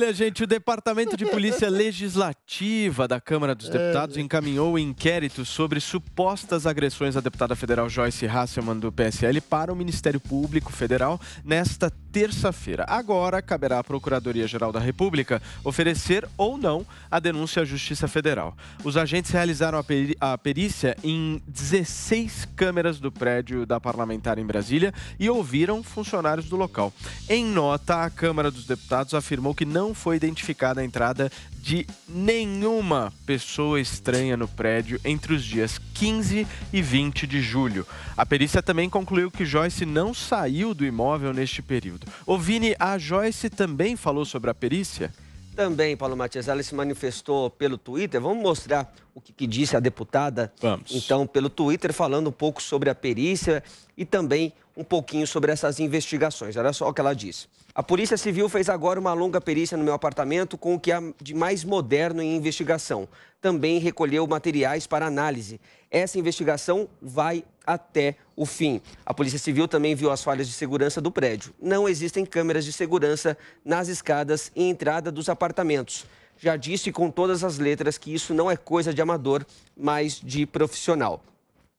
Olha, gente, o Departamento de Polícia Legislativa da Câmara dos é, Deputados é, encaminhou um inquérito sobre supostas agressões à deputada federal Joyce Hasselman do PSL para o Ministério Público Federal nesta terça-feira. Agora caberá à Procuradoria-Geral da República oferecer ou não a denúncia à Justiça Federal. Os agentes realizaram a, peri a perícia em 16 câmeras do prédio da parlamentar em Brasília e ouviram funcionários do local. Em nota, a Câmara dos Deputados afirmou que não não foi identificada a entrada de nenhuma pessoa estranha no prédio entre os dias 15 e 20 de julho. A perícia também concluiu que Joyce não saiu do imóvel neste período. O Vini, a Joyce também falou sobre a perícia? Também, Paulo Matias, ela se manifestou pelo Twitter. Vamos mostrar o que, que disse a deputada? Vamos. Então, pelo Twitter, falando um pouco sobre a perícia e também um pouquinho sobre essas investigações. Olha só o que ela disse. A Polícia Civil fez agora uma longa perícia no meu apartamento com o que há de mais moderno em investigação. Também recolheu materiais para análise. Essa investigação vai até o fim. A Polícia Civil também viu as falhas de segurança do prédio. Não existem câmeras de segurança nas escadas e entrada dos apartamentos. Já disse com todas as letras que isso não é coisa de amador, mas de profissional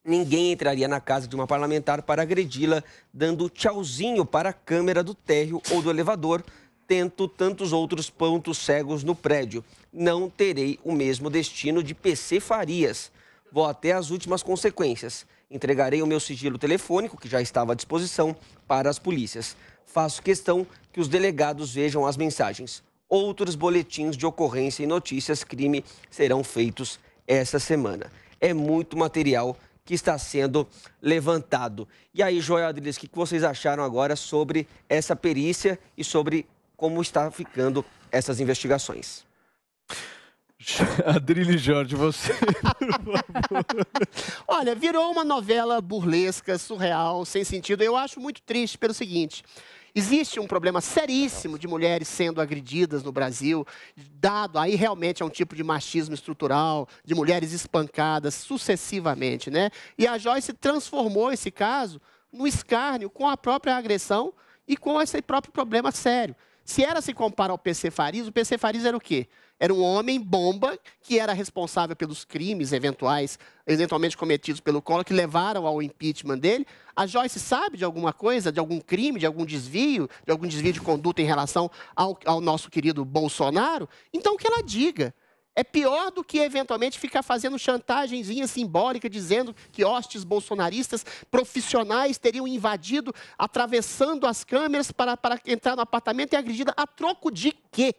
ninguém entraria na casa de uma parlamentar para agredi-la, dando tchauzinho para a câmera do térreo ou do elevador, tento tantos outros pontos cegos no prédio. Não terei o mesmo destino de PC Farias. Vou até as últimas consequências. Entregarei o meu sigilo telefônico, que já estava à disposição, para as polícias. Faço questão que os delegados vejam as mensagens. Outros boletins de ocorrência e notícias crime serão feitos essa semana. É muito material que está sendo levantado. E aí, Joel Adriles, o que vocês acharam agora sobre essa perícia e sobre como está ficando essas investigações? Adrile Jorge, você, Olha, virou uma novela burlesca, surreal, sem sentido. Eu acho muito triste pelo seguinte: Existe um problema seríssimo de mulheres sendo agredidas no Brasil, dado aí realmente a um tipo de machismo estrutural, de mulheres espancadas sucessivamente, né? E a Joyce transformou esse caso no escárnio com a própria agressão e com esse próprio problema sério. Se ela se compara ao PC Farias, o PC Farias era o quê? Era um homem bomba que era responsável pelos crimes eventuais, eventualmente cometidos pelo Collor, que levaram ao impeachment dele. A Joyce sabe de alguma coisa, de algum crime, de algum desvio, de algum desvio de conduta em relação ao, ao nosso querido Bolsonaro? Então, que ela diga. É pior do que eventualmente ficar fazendo chantagemzinha simbólica, dizendo que hostes bolsonaristas profissionais teriam invadido, atravessando as câmeras para, para entrar no apartamento e agredida. A troco de quê?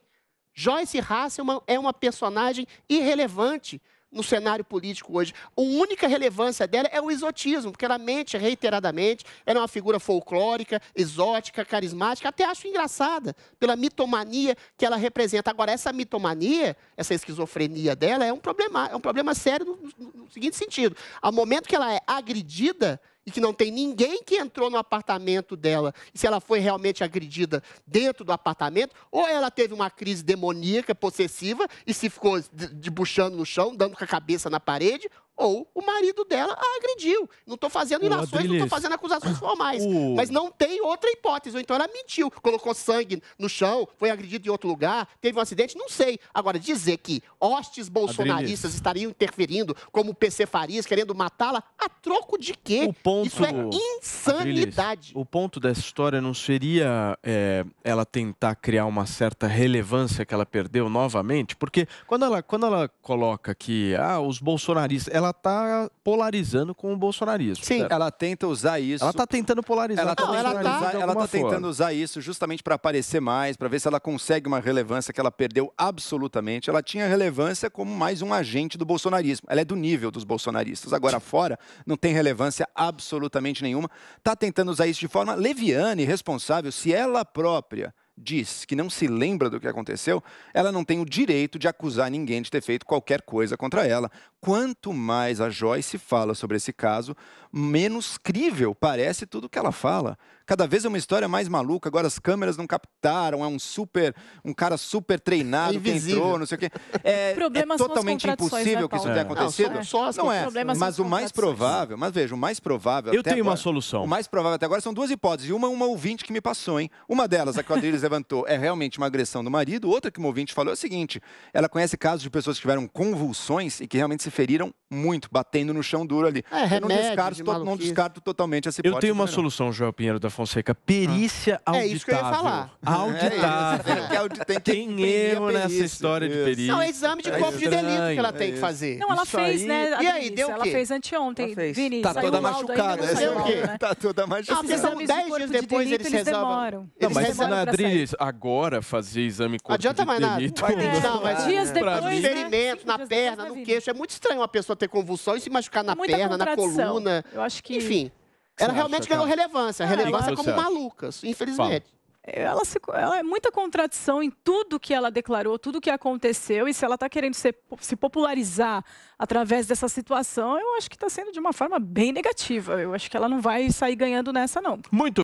Joyce Hasselman é, é uma personagem irrelevante no cenário político hoje. A única relevância dela é o exotismo, porque ela mente reiteradamente, ela é uma figura folclórica, exótica, carismática, até acho engraçada pela mitomania que ela representa. Agora, essa mitomania, essa esquizofrenia dela é um problema, é um problema sério no, no, no seguinte sentido. Ao momento que ela é agredida, e que não tem ninguém que entrou no apartamento dela, e se ela foi realmente agredida dentro do apartamento, ou ela teve uma crise demoníaca, possessiva, e se ficou debuchando no chão, dando com a cabeça na parede, ou o marido dela a agrediu. Não estou fazendo ilações, não estou fazendo acusações formais. O... Mas não tem outra hipótese. Ou então ela mentiu, colocou sangue no chão, foi agredido em outro lugar, teve um acidente, não sei. Agora, dizer que hostes bolsonaristas Adriles. estariam interferindo, como o PC Farias, querendo matá-la, a troco de quê? O ponto... Isso é insanidade. Adriles, o ponto dessa história não seria é, ela tentar criar uma certa relevância que ela perdeu novamente? Porque quando ela, quando ela coloca que ah, os bolsonaristas... Ela ela tá polarizando com o bolsonarismo. Sim, ela tenta usar isso. Ela tá tentando polarizar. Ela tá, não, ela tá, ela tá tentando usar isso justamente para aparecer mais, para ver se ela consegue uma relevância que ela perdeu absolutamente. Ela tinha relevância como mais um agente do bolsonarismo. Ela é do nível dos bolsonaristas. Agora fora não tem relevância absolutamente nenhuma. Tá tentando usar isso de forma leviana e responsável, se ela própria diz que não se lembra do que aconteceu, ela não tem o direito de acusar ninguém de ter feito qualquer coisa contra ela. Quanto mais a Joyce fala sobre esse caso, menos crível parece tudo que ela fala. Cada vez é uma história mais maluca, agora as câmeras não captaram, é um super, um cara super treinado é que entrou, não sei o quê. É, é totalmente né, impossível que isso tenha acontecido. É. Não, só, é. só não é, mas o mais provável, mas veja, o mais provável Eu tenho agora, uma solução. O mais provável até agora são duas hipóteses, uma uma ouvinte que me passou, hein? Uma delas, a que o Adriles levantou é realmente uma agressão do marido. Outra que o ouvinte falou é o seguinte: ela conhece casos de pessoas que tiveram convulsões e que realmente se feriram muito, batendo no chão duro ali. É, remédio, eu não descarto, de to, não descarto totalmente essa hipótese. Eu tenho uma não. solução, João Pinheiro da Fonseca. Perícia ah. auditável. É isso que eu ia falar. Auditável. É, é tem, tem erro nessa história isso. de perícia. Não, é exame de é corpo de delito que ela tem que é. fazer. Não, ela isso fez, aí... né? e aí, deu o quê? Ela fez anteontem. Ela fez. Vini, tá, né? tá toda ah, machucada. Saiu o Tá toda machucada. Porque são 10 dias depois eles resolvem. Não, mas, Nadriz, agora fazer exame corpo de delito... Adianta mais nada. Não, mas... Dias depois, Ferimento né? na perna, no queixo. É muito estranho uma pessoa ter convulsão e se machucar na é Muita perna, na coluna. Eu acho que. Enfim. Ela realmente acha, é, é ganhou relevância. Relevância como malucas, infelizmente. Ela, se, ela, é muita contradição em tudo que ela declarou, tudo que aconteceu, e se ela está querendo se, se, popularizar através dessa situação, eu acho que está sendo de uma forma bem negativa. Eu acho que ela não vai sair ganhando nessa, não. Muito